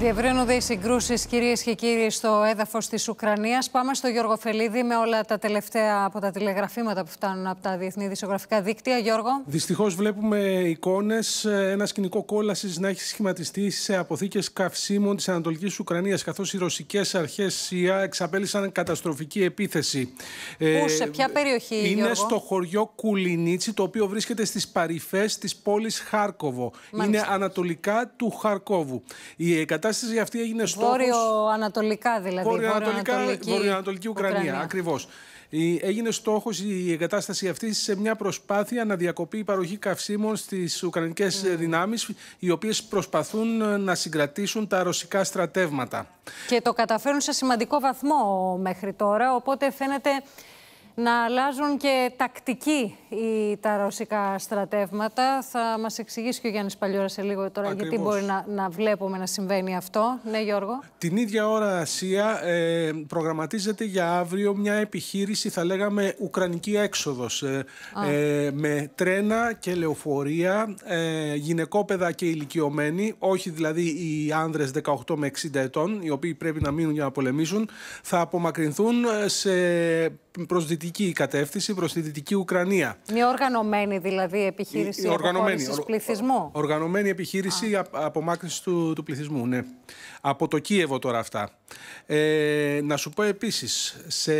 Διευρύνονται οι συγκρούσεις, κυρίες και κύριοι, στο έδαφος της Ουκρανίας. Πάμε στο Γιώργο Φελίδη με όλα τα τελευταία από τα τηλεγραφήματα που φτάνουν από τα διεθνή δισογραφικά δίκτυα. Γιώργο. Δυστυχώς βλέπουμε εικόνες, ένα σκηνικό κόλασης να έχει σχηματιστεί σε αποθήκες καυσίμων της Ανατολικής Ουκρανίας, καθώς οι ρωσικές αρχές ΣΥΑ εξαπέλυσαν καταστροφική επίθεση. Ε, Πού, σε ποια περιοχή, Είναι στο χωριό Κουλινίτσι, το οποίο βρίσκεται στις παρυφές της πόλης Χάρκοβο. Είναι ανατολικά του Χαρκόβου. Η κατάσταση για αυτή έγινε στόχος... Βόρειο-ανατολικά δηλαδή. Βόρειο-ανατολική Βόρειο Ουκρανία, Ουκρανία. ακριβώς. Έγινε στόχος η εγκατάσταση αυτή σε μια προσπάθεια να διακοπεί η παροχή καυσίμων στις Ουκρανικές mm. δυνάμεις, οι οποίες προσπαθούν ε, να συγκρατήσουν τα ρωσικά στρατεύματα. Και το καταφέρουν σε σημαντικό βαθμό μέχρι τώρα, οπότε φαίνεται να αλλάζουν και τακτική οι, τα ρωσικά στρατεύματα. Θα μας εξηγήσει και ο Γιάννης Παλιόρα σε λίγο τώρα γιατί μπορεί να, να βλέπουμε να συμβαίνει αυτό. Ναι Γιώργο. Την ίδια ώρα Ασία ε, προγραμματίζεται για αύριο μια επιχείρηση θα λέγαμε ουκρανική έξοδος ε, ε, με τρένα και λεωφορεία, ε, γυναικόπαιδα και ηλικιωμένοι, όχι δηλαδή οι άνδρες 18 με 60 ετών οι οποίοι πρέπει να μείνουν για να πολεμήσουν, θα απομακρυνθούν σε προσδυτική η κατεύθυνση, προς τη δυτική Ουκρανία. Μια οργανωμένη δηλαδή επιχείρηση η, οργανωμένη, πληθυσμού. Οργανωμένη επιχείρηση Α. απομάκρυνση του, του πληθυσμού, ναι. Από το Κίεβο τώρα αυτά. Ε, να σου πω επίσης, σε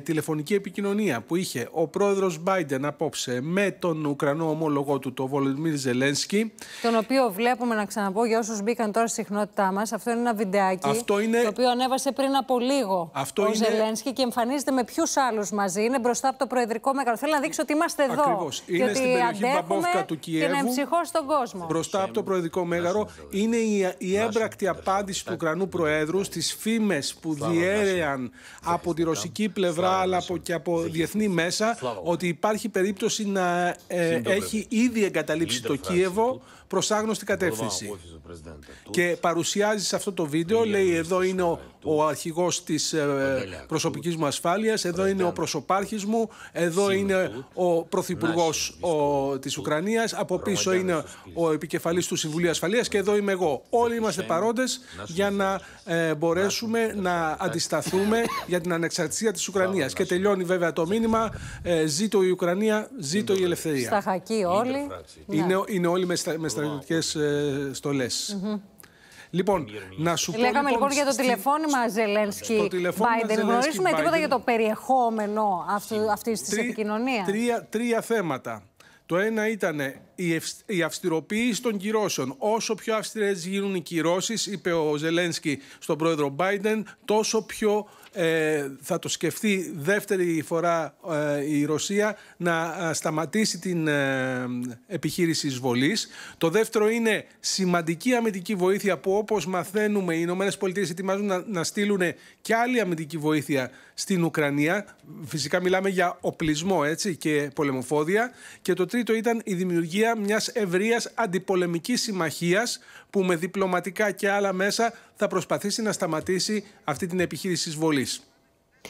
τηλεφωνική επικοινωνία που είχε ο πρόεδρος Biden απόψε με τον Ουκρανό ομόλογο του, τον Βολοντμίρ Ζελένσκι. Τον οποίο βλέπουμε, να ξαναπώ για όσους μπήκαν τώρα στη συχνότητά μας, αυτό είναι ένα βιντεάκι. είναι... Το οποίο ανέβασε πριν από λίγο αυτό ο είναι... Ζελένσκι και εμφανίζεται με ποιους άλλους μαζί είναι μπροστά από το Προεδρικό Μέγαρο. Θέλω να δείξω ότι είμαστε εδώ. Ακριβώς. Είναι στην περιοχή Μπαμπόφκα του Κιέβου. Και να εμψυχώς στον κόσμο. Μπροστά από το Προεδρικό Μέγαρο είναι η, έμπρακτη απάντηση του Ουκρανού Προέδρου στις φήμες που διέρεαν από τη ρωσική πλευρά αλλά και από διεθνή μέσα ότι υπάρχει περίπτωση να ε, έχει ήδη εγκαταλείψει το Κίεβο προς άγνωστη κατεύθυνση. Και παρουσιάζει σε αυτό το βίντεο, λέει: Εδώ είναι ο, ο αρχηγός της ε, προσωπικής μου ασφάλειας, εδώ είναι ο προσωπάρχης μου, εδώ είναι ο πρωθυπουργός τη Ουκρανίας, από πίσω είναι ο επικεφαλής του Συμβουλίου Ασφαλείας και εδώ είμαι εγώ. Όλοι είμαστε παρόντε για να ε, μπορέσουμε να αντισταθούμε για την ανεξαρτησία της Ουκρανίας. Και τελειώνει βέβαια το μήνυμα: ε, Ζήτω η Ουκρανία, ζήτω η ελευθερία. Στα Σταχακοί όλοι. Είναι, ναι. είναι όλοι με, στα, με στρατιωτικέ ε, στολές. Λοιπόν, να σου ε, πω. Λέγαμε λοιπόν, λοιπόν για το τηλεφώνημα Ζελένσκι Μπάιντεν. Γνωρίζουμε τίποτα για το περιεχόμενο αυτής της επικοινωνίας. Τρία θέματα. Το ένα ήταν η, ευσ... η αυστηροποίηση των κυρώσεων. Όσο πιο αυστηρές γίνουν οι κυρώσεις, είπε ο Ζελένσκι στον πρόεδρο Biden, τόσο πιο ε, θα το σκεφτεί δεύτερη φορά ε, η Ρωσία να ε, σταματήσει την επιχείρηση εισβολής. Το δεύτερο είναι σημαντική αμυντική βοήθεια που όπως μαθαίνουμε οι ΗΠΑ ετοιμάζουν να, να στείλουν και άλλη αμυντική βοήθεια στην Ουκρανία. Φυσικά μιλάμε για οπλισμό έτσι, και πολεμοφόδια. Και το τρίτο ήταν η δημιουργία μιας ευρείας αντιπολεμικής συμμαχίας που με διπλωματικά και άλλα μέσα θα προσπαθήσει να σταματήσει αυτή την επιχείρηση εισβολής.